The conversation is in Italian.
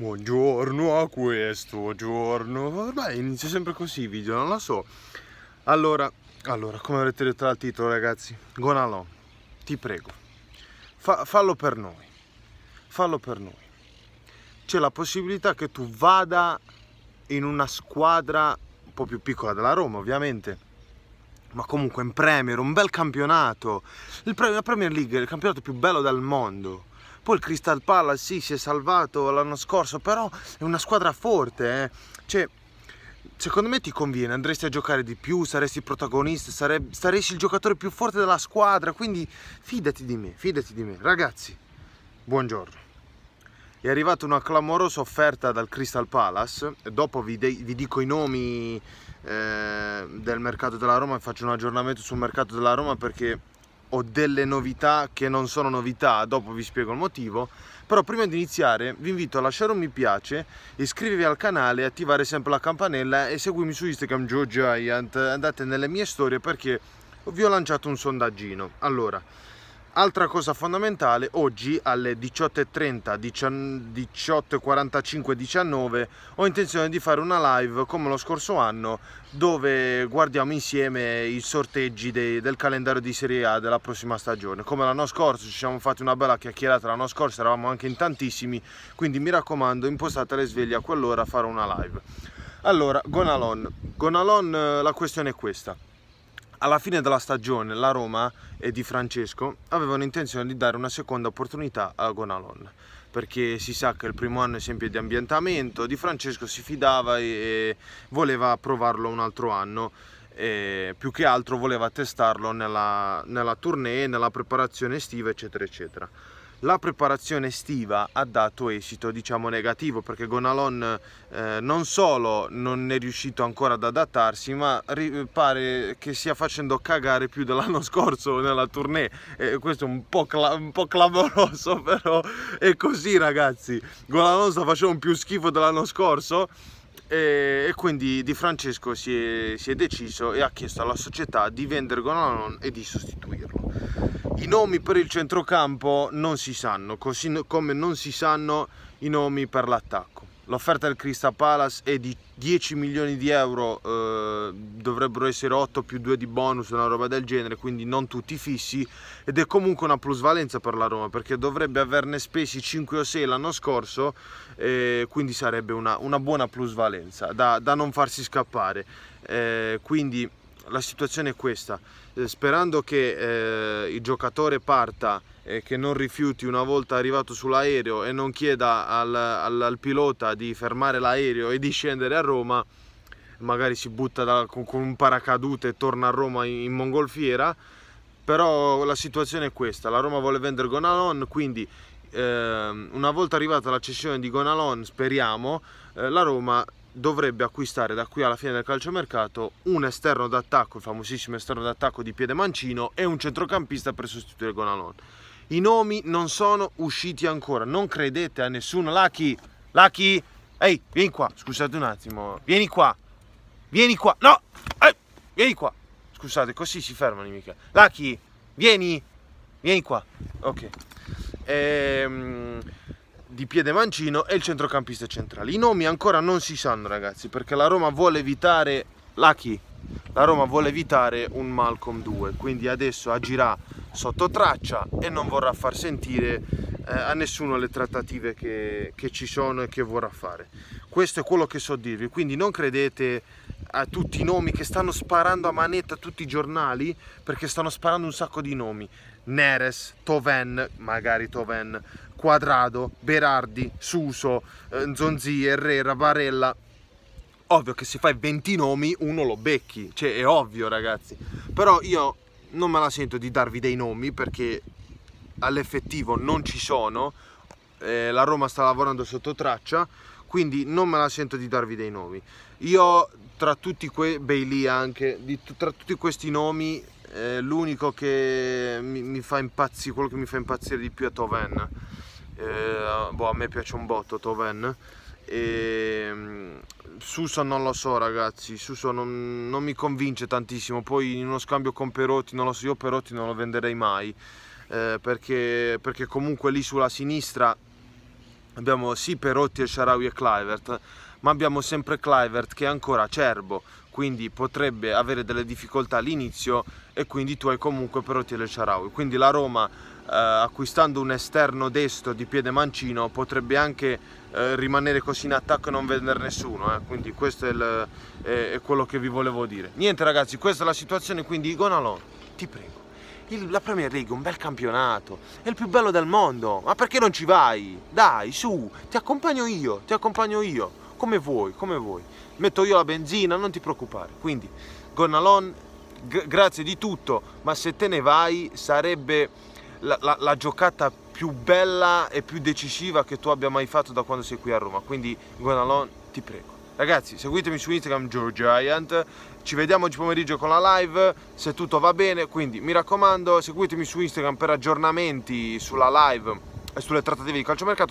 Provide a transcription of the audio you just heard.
Buongiorno a questo giorno. Ormai inizia sempre così il video, non lo so. Allora, allora come avrete detto dal titolo, ragazzi, Gonalò, ti prego, fa, fallo per noi. Fallo per noi. C'è la possibilità che tu vada in una squadra un po' più piccola della Roma, ovviamente. Ma comunque in Premier, un bel campionato. Il, la Premier League è il campionato più bello del mondo poi il Crystal Palace sì, si è salvato l'anno scorso, però è una squadra forte, eh. Cioè, secondo me ti conviene, andresti a giocare di più, saresti protagonista, sare saresti il giocatore più forte della squadra, quindi fidati di me, fidati di me. Ragazzi, buongiorno. È arrivata una clamorosa offerta dal Crystal Palace, dopo vi, vi dico i nomi eh, del mercato della Roma e faccio un aggiornamento sul mercato della Roma perché o delle novità che non sono novità, dopo vi spiego il motivo, però prima di iniziare vi invito a lasciare un mi piace, iscrivervi al canale, attivare sempre la campanella e seguimi su Instagram Joe Giant, andate nelle mie storie perché vi ho lanciato un sondaggino. Allora, Altra cosa fondamentale, oggi alle 18.30, 18.45, 19 ho intenzione di fare una live come lo scorso anno dove guardiamo insieme i sorteggi dei, del calendario di Serie A della prossima stagione. Come l'anno scorso ci siamo fatti una bella chiacchierata, l'anno scorso eravamo anche in tantissimi, quindi mi raccomando impostate le sveglie a quell'ora a fare una live. Allora, Gonalon. Gonalon eh, la questione è questa alla fine della stagione la Roma e Di Francesco avevano intenzione di dare una seconda opportunità a Gonalon perché si sa che il primo anno è sempre di ambientamento, Di Francesco si fidava e voleva provarlo un altro anno e più che altro voleva testarlo nella, nella tournée, nella preparazione estiva eccetera eccetera la preparazione estiva ha dato esito diciamo negativo perché Gonalon eh, non solo non è riuscito ancora ad adattarsi ma eh, pare che stia facendo cagare più dell'anno scorso nella tournée eh, questo è un po', un po', clamoroso però è così ragazzi Gonalon sta facendo più schifo dell'anno scorso e, quindi Di Francesco si è, si è, deciso e ha chiesto alla società di vendere Gonalon e di sostituirlo. I nomi per il centrocampo non si sanno, così come non si sanno i nomi per l'attacco. L'offerta del Crystal Palace è di 10 milioni di euro, eh, dovrebbero essere 8 più 2 di bonus, una roba del genere, quindi non tutti fissi ed è comunque una plusvalenza per la Roma perché dovrebbe averne spesi 5 o 6 l'anno scorso, eh, quindi sarebbe una, una buona plusvalenza da, da non farsi scappare. Eh, quindi la situazione è questa, eh, sperando che eh, il giocatore parta e che non rifiuti una volta arrivato sull'aereo e non chieda al, al, al pilota di fermare l'aereo e di scendere a Roma, magari si butta da, con, con, un paracadute e torna a Roma in, in, mongolfiera, però la situazione è questa, la Roma vuole vendere Gonalon, quindi eh, una volta arrivata la cessione di Gonalon, speriamo, eh, la Roma dovrebbe acquistare da qui alla fine del calciomercato un esterno d'attacco, il famosissimo esterno d'attacco di piede mancino e un centrocampista per sostituire Gonalon. I nomi non sono usciti ancora, non credete a nessuno. Lucky, Lucky, ehi, vieni qua, scusate un attimo, vieni qua, vieni qua, no, ehi, vieni qua. Scusate, così si fermano i mica. Lucky, vieni, vieni qua, ok. Ehm di piede mancino e il centrocampista centrale. I nomi ancora non si sanno ragazzi perché la Roma vuole evitare Lucky, la Roma vuole evitare un Malcolm 2, quindi adesso agirà sotto traccia e non vorrà far sentire eh, a nessuno le trattative che, che ci sono e che vorrà fare. Questo è quello che so dirvi, quindi non credete a tutti i nomi che stanno sparando a manetta tutti i giornali perché stanno sparando un sacco di nomi. Neres, Toven, magari Toven, Quadrado, Berardi, Suso, eh, Zonzi, Herrera, Varella. Ovvio che se fai 20 nomi uno lo becchi, cioè è ovvio ragazzi. Però io non me la sento di darvi dei nomi perché all'effettivo non ci sono, eh, la Roma sta lavorando sotto traccia, quindi non me la sento di darvi dei nomi. Io tra tutti quei Bailey anche, di, tra tutti questi nomi eh, l'unico che mi, mi, fa impazzire, quello che mi fa impazzire di più è Toven. Eh, boh, a me piace un botto Toven. E, ehm, Suso non lo so ragazzi, Suso non, non, mi convince tantissimo, poi in uno scambio con Perotti, non lo so, io Perotti non lo venderei mai, eh, perché, perché comunque lì sulla sinistra abbiamo sì Perotti e Sharawi e Clivert, ma abbiamo sempre Clivert che è ancora acerbo, quindi potrebbe avere delle difficoltà all'inizio e quindi tu hai comunque Perotti e Sharawi. Quindi la Roma eh, acquistando un esterno destro di piede mancino potrebbe anche eh, rimanere così in attacco e non vedere nessuno, eh. quindi questo è, il, è, è, quello che vi volevo dire. Niente ragazzi, questa è la situazione, quindi Gonalon, ti prego il, la Premier League è un bel campionato, è il più bello del mondo, ma perché non ci vai? Dai, su, ti accompagno io, ti accompagno io, come vuoi, come vuoi. Metto io la benzina, non ti preoccupare. Quindi, Gonalon, grazie di tutto, ma se te ne vai sarebbe la, la, la giocata più bella e più decisiva che tu abbia mai fatto da quando sei qui a Roma. Quindi, Gonalon, ti prego. Ragazzi, seguitemi su Instagram GeorgeGiant, ci vediamo oggi pomeriggio con la live, se tutto va bene, quindi mi raccomando, seguitemi su Instagram per aggiornamenti sulla live e sulle trattative di calciomercato.